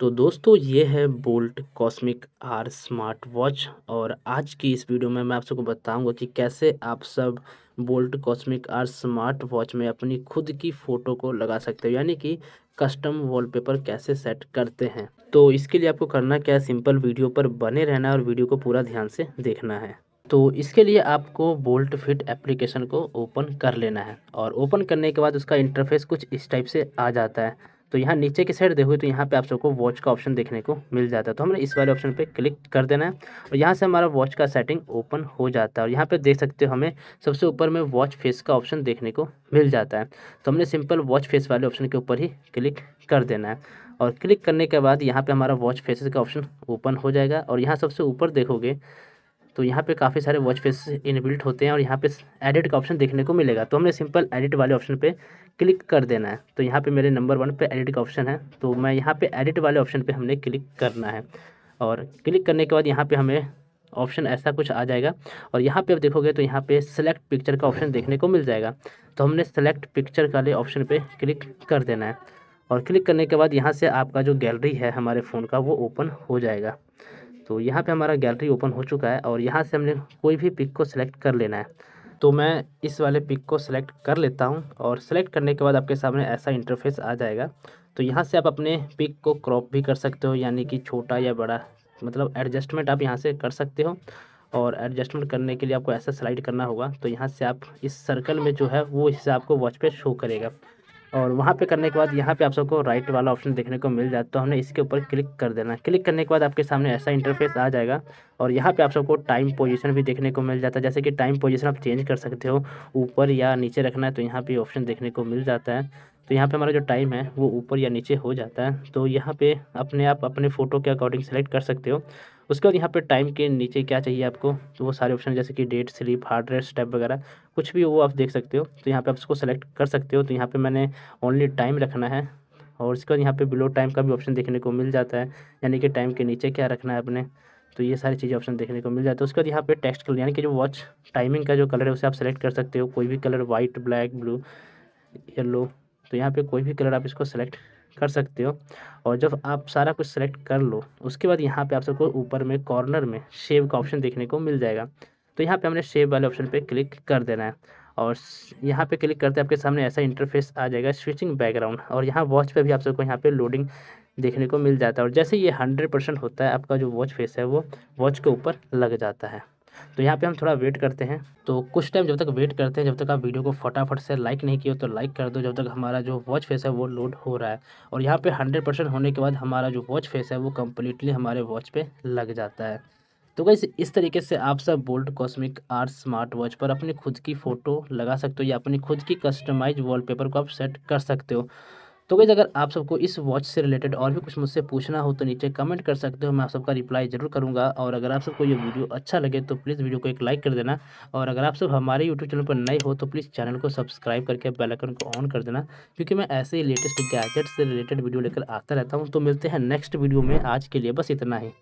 तो दोस्तों ये है Boult Cosmic R smart watch और आज की इस वीडियो में मैं आप सबको बताऊंगा कि कैसे आप सब Boult Cosmic R smart watch में अपनी खुद की फ़ोटो को लगा सकते हो यानी कि कस्टम वॉलपेपर कैसे सेट करते हैं तो इसके लिए आपको करना क्या है सिंपल वीडियो पर बने रहना और वीडियो को पूरा ध्यान से देखना है तो इसके लिए आपको बोल्ट फिट एप्लीकेशन को ओपन कर लेना है और ओपन करने के बाद उसका इंटरफेस कुछ इस टाइप से आ जाता है तो यहाँ नीचे की साइड देखोगे तो यहाँ पे आप सबको वॉच का ऑप्शन देखने को मिल जाता है तो हमने इस वाले ऑप्शन पे क्लिक कर देना है और यहाँ से हमारा वॉच का सेटिंग ओपन हो जाता है और यहाँ पे देख सकते हो हमें सबसे ऊपर में वॉच फेस का ऑप्शन देखने को मिल जाता है तो हमने सिंपल वॉच फेस वाले ऑप्शन के ऊपर ही क्लिक कर देना है और क्लिक करने के बाद यहाँ पर हमारा वॉच फेसेस का ऑप्शन ओपन हो जाएगा और यहाँ सबसे ऊपर देखोगे तो यहाँ पे काफ़ी सारे वॉच फेसेस इनबिल्ट होते हैं और यहाँ पे एडिट का ऑप्शन देखने को मिलेगा तो हमने सिंपल एडिट वाले ऑप्शन पे क्लिक कर देना है तो यहाँ पे मेरे नंबर वन पे एडिट का ऑप्शन है तो मैं यहाँ पे एडिट वाले ऑप्शन पे हमने क्लिक करना है और क्लिक करने के बाद यहाँ पर हमें ऑप्शन ऐसा कुछ आ जाएगा और यहाँ पर आप देखोगे तो यहाँ पर सेलेक्ट पिक्चर का ऑप्शन देखने को मिल जाएगा तो हमने सेलेक्ट पिक्चर वाले ऑप्शन पर क्लिक कर देना है और क्लिक करने के बाद यहाँ से आपका जो गैलरी है हमारे फ़ोन का वो ओपन हो जाएगा तो यहाँ पे हमारा गैलरी ओपन हो चुका है और यहाँ से हमने कोई भी पिक को सिलेक्ट कर लेना है तो मैं इस वाले पिक को सिलेक्ट कर लेता हूँ और सिलेक्ट करने के बाद आपके सामने ऐसा इंटरफेस आ जाएगा तो यहाँ से आप अपने पिक को क्रॉप भी कर सकते हो यानी कि छोटा या बड़ा मतलब एडजस्टमेंट आप यहाँ से कर सकते हो और एडजस्टमेंट करने के लिए आपको ऐसा स्लाइड करना होगा तो यहाँ से आप इस सर्कल में जो है वो हिसाब को वॉच पे शो करेगा और वहाँ पे करने के बाद यहाँ पे आप सबको राइट वाला ऑप्शन देखने को मिल जाता है तो हमने इसके ऊपर क्लिक कर देना क्लिक करने के बाद आपके सामने ऐसा इंटरफेस आ जाएगा और यहाँ पे आप सबको टाइम पोजीशन भी देखने को मिल जाता है जैसे कि टाइम पोजीशन आप चेंज कर सकते हो ऊपर या नीचे रखना है तो यहाँ पर ऑप्शन देखने को मिल जाता है तो यहाँ पर हमारा जो टाइम है वो ऊपर या नीचे हो जाता है तो यहाँ पर अपने आप अपने फ़ोटो के अकॉर्डिंग सेलेक्ट कर सकते हो उसके बाद यहाँ पे टाइम के नीचे क्या चाहिए आपको तो वो सारे ऑप्शन जैसे कि date sleep heart rate step वगैरह कुछ भी वो आप देख सकते हो तो यहाँ पे आप उसको सेलेक्ट कर सकते हो तो यहाँ पे मैंने ओनली टाइम रखना है और उसके बाद यहाँ पे बिलो टाइम का भी ऑप्शन देखने को मिल जाता है यानी कि टाइम के नीचे क्या रखना है अपने तो ये सारी चीज़ें ऑप्शन देखने को मिल जाते हैं उसके बाद यहाँ पर टेक्स्ट कलर यानी कि जो वॉच टाइमिंग का जो कलर है उसे आप सेलेक्ट कर सकते हो कोई भी colour white black blue yellow तो यहाँ पर कोई भी कलर आप इसको सेलेक्ट कर सकते हो और जब आप सारा कुछ सेलेक्ट कर लो उसके बाद यहाँ पे आप सबको ऊपर में कॉर्नर में सेव का ऑप्शन देखने को मिल जाएगा तो यहाँ पे हमने सेव वाले ऑप्शन पे क्लिक कर देना है और यहाँ पे क्लिक करते आपके सामने ऐसा इंटरफेस आ जाएगा स्विचिंग बैकग्राउंड और यहाँ वॉच पर भी आप सबको यहाँ पर लोडिंग देखने को मिल जाता है और जैसे ये हंड्रेड परसेंट होता है आपका जो वॉच फेस है वो वॉच के ऊपर लग जाता है तो यहाँ पे हम थोड़ा वेट करते हैं तो कुछ टाइम जब तक वेट करते हैं जब तक आप वीडियो को फटाफट से लाइक नहीं किए तो लाइक कर दो जब तक हमारा जो वॉच फेस है वो लोड हो रहा है और यहाँ पे हंड्रेड परसेंट होने के बाद हमारा जो वॉच फेस है वो कम्प्लीटली हमारे वॉच पे लग जाता है तो गई इस तरीके से आप सब Boult Cosmic art smart watch पर अपनी खुद की फ़ोटो लगा सकते हो या अपनी खुद की कस्टमाइज वॉलपेपर को आप सेट कर सकते हो तो गई अगर आप सबको इस वॉच से रिलेटेड और भी कुछ मुझसे पूछना हो तो नीचे कमेंट कर सकते हो मैं आप सबका रिप्लाई जरूर करूँगा और अगर आप सबको ये वीडियो अच्छा लगे तो प्लीज़ वीडियो को एक लाइक कर देना और अगर आप सब हमारे यूट्यूब चैनल पर नए हो तो प्लीज़ चैनल को सब्सक्राइब करके बेलकन को ऑन कर देना क्योंकि मैं ऐसे ही लेटेस्ट गैजेट से रिलेटेड वीडियो लेकर आता रहता हूँ तो मिलते हैं नेक्स्ट वीडियो में आज के लिए बस इतना ही